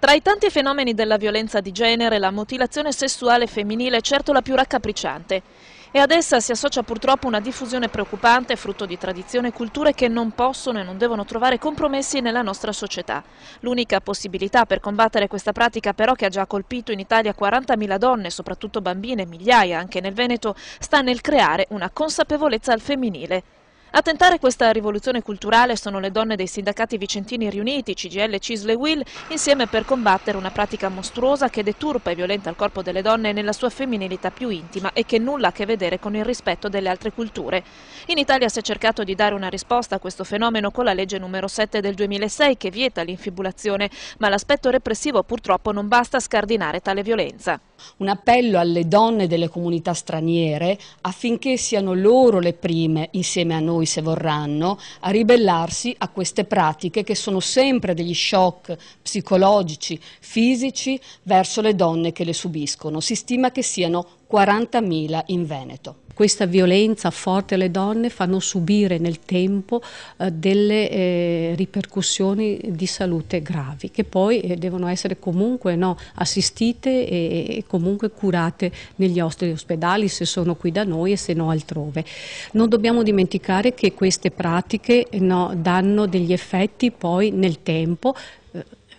Tra i tanti fenomeni della violenza di genere, la mutilazione sessuale femminile è certo la più raccapricciante e ad essa si associa purtroppo una diffusione preoccupante frutto di tradizioni e culture che non possono e non devono trovare compromessi nella nostra società. L'unica possibilità per combattere questa pratica però che ha già colpito in Italia 40.000 donne, soprattutto bambine, migliaia anche nel Veneto, sta nel creare una consapevolezza al femminile. A tentare questa rivoluzione culturale sono le donne dei sindacati vicentini riuniti, CGL, Cisle e Will, insieme per combattere una pratica mostruosa che deturpa e violenta il corpo delle donne nella sua femminilità più intima e che nulla ha a che vedere con il rispetto delle altre culture. In Italia si è cercato di dare una risposta a questo fenomeno con la legge numero 7 del 2006 che vieta l'infibulazione, ma l'aspetto repressivo purtroppo non basta a scardinare tale violenza. Un appello alle donne delle comunità straniere affinché siano loro le prime, insieme a noi, noi se vorranno, a ribellarsi a queste pratiche che sono sempre degli shock psicologici, fisici verso le donne che le subiscono. Si stima che siano 40.000 in Veneto. Questa violenza forte alle donne fanno subire nel tempo eh, delle eh, ripercussioni di salute gravi che poi eh, devono essere comunque no, assistite e, comunque curate negli nostri ospedali se sono qui da noi e se no altrove. Non dobbiamo dimenticare che queste pratiche no, danno degli effetti poi nel tempo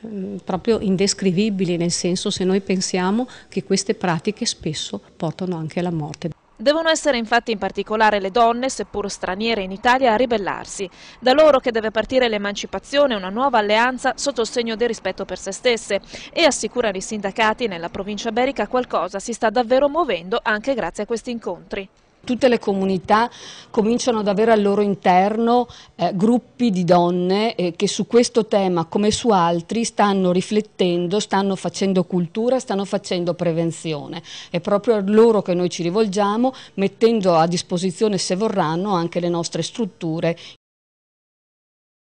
Mm, proprio indescrivibili, nel senso se noi pensiamo che queste pratiche spesso portano anche alla morte. Devono essere infatti in particolare le donne, seppur straniere in Italia, a ribellarsi. Da loro che deve partire l'emancipazione, una nuova alleanza sotto il segno del rispetto per se stesse. E assicurano i sindacati nella provincia berica qualcosa si sta davvero muovendo anche grazie a questi incontri. Tutte le comunità cominciano ad avere al loro interno eh, gruppi di donne eh, che su questo tema, come su altri, stanno riflettendo, stanno facendo cultura, stanno facendo prevenzione. È proprio a loro che noi ci rivolgiamo, mettendo a disposizione, se vorranno, anche le nostre strutture